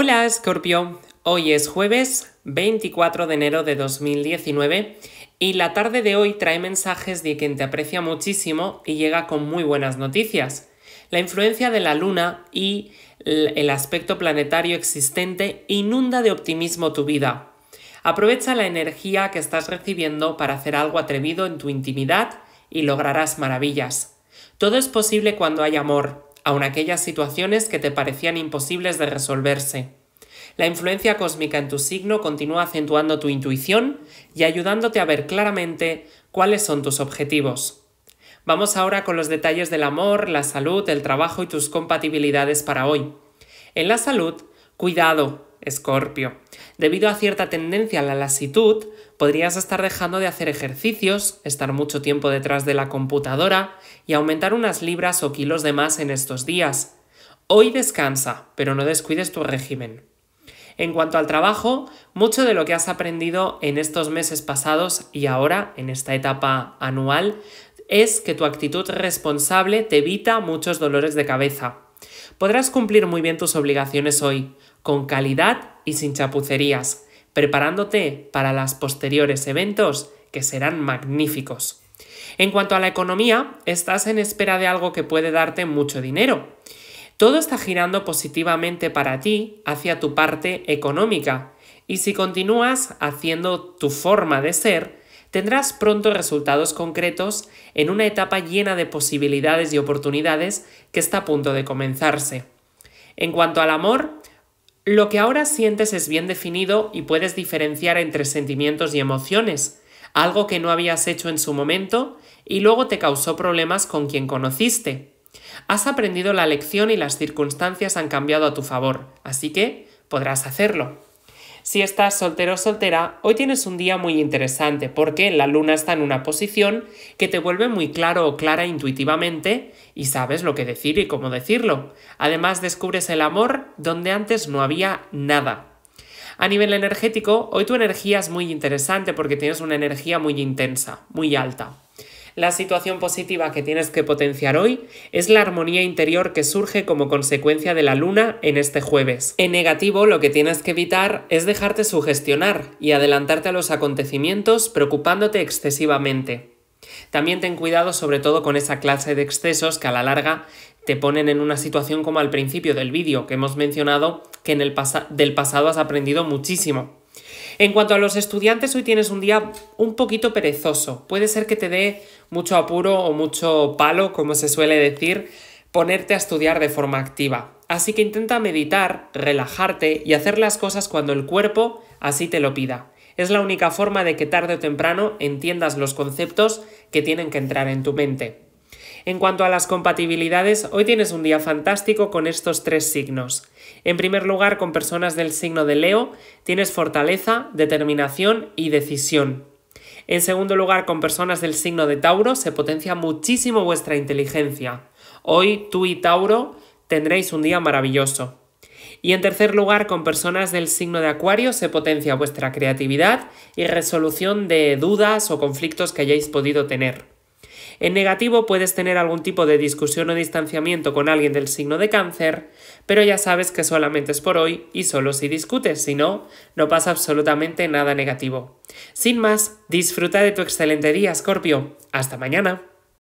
Hola Scorpio, hoy es jueves 24 de enero de 2019 y la tarde de hoy trae mensajes de quien te aprecia muchísimo y llega con muy buenas noticias. La influencia de la luna y el aspecto planetario existente inunda de optimismo tu vida. Aprovecha la energía que estás recibiendo para hacer algo atrevido en tu intimidad y lograrás maravillas. Todo es posible cuando hay amor, aun aquellas situaciones que te parecían imposibles de resolverse. La influencia cósmica en tu signo continúa acentuando tu intuición y ayudándote a ver claramente cuáles son tus objetivos. Vamos ahora con los detalles del amor, la salud, el trabajo y tus compatibilidades para hoy. En la salud, cuidado, Escorpio. Debido a cierta tendencia a la lasitud, podrías estar dejando de hacer ejercicios, estar mucho tiempo detrás de la computadora y aumentar unas libras o kilos de más en estos días. Hoy descansa, pero no descuides tu régimen. En cuanto al trabajo, mucho de lo que has aprendido en estos meses pasados y ahora, en esta etapa anual, es que tu actitud responsable te evita muchos dolores de cabeza. Podrás cumplir muy bien tus obligaciones hoy, con calidad y sin chapucerías preparándote para los posteriores eventos que serán magníficos. En cuanto a la economía, estás en espera de algo que puede darte mucho dinero. Todo está girando positivamente para ti hacia tu parte económica y si continúas haciendo tu forma de ser, tendrás pronto resultados concretos en una etapa llena de posibilidades y oportunidades que está a punto de comenzarse. En cuanto al amor, lo que ahora sientes es bien definido y puedes diferenciar entre sentimientos y emociones, algo que no habías hecho en su momento y luego te causó problemas con quien conociste. Has aprendido la lección y las circunstancias han cambiado a tu favor, así que podrás hacerlo. Si estás soltero o soltera, hoy tienes un día muy interesante porque la luna está en una posición que te vuelve muy claro o clara intuitivamente y sabes lo que decir y cómo decirlo. Además descubres el amor donde antes no había nada. A nivel energético, hoy tu energía es muy interesante porque tienes una energía muy intensa, muy alta. La situación positiva que tienes que potenciar hoy es la armonía interior que surge como consecuencia de la luna en este jueves. En negativo, lo que tienes que evitar es dejarte sugestionar y adelantarte a los acontecimientos preocupándote excesivamente. También ten cuidado sobre todo con esa clase de excesos que a la larga te ponen en una situación como al principio del vídeo que hemos mencionado que en el del pasado has aprendido muchísimo en cuanto a los estudiantes, hoy tienes un día un poquito perezoso. Puede ser que te dé mucho apuro o mucho palo, como se suele decir, ponerte a estudiar de forma activa. Así que intenta meditar, relajarte y hacer las cosas cuando el cuerpo así te lo pida. Es la única forma de que tarde o temprano entiendas los conceptos que tienen que entrar en tu mente. En cuanto a las compatibilidades, hoy tienes un día fantástico con estos tres signos. En primer lugar, con personas del signo de Leo, tienes fortaleza, determinación y decisión. En segundo lugar, con personas del signo de Tauro, se potencia muchísimo vuestra inteligencia. Hoy tú y Tauro tendréis un día maravilloso. Y en tercer lugar, con personas del signo de Acuario se potencia vuestra creatividad y resolución de dudas o conflictos que hayáis podido tener. En negativo puedes tener algún tipo de discusión o distanciamiento con alguien del signo de cáncer, pero ya sabes que solamente es por hoy y solo si discutes, si no, no pasa absolutamente nada negativo. Sin más, disfruta de tu excelente día, Scorpio. Hasta mañana.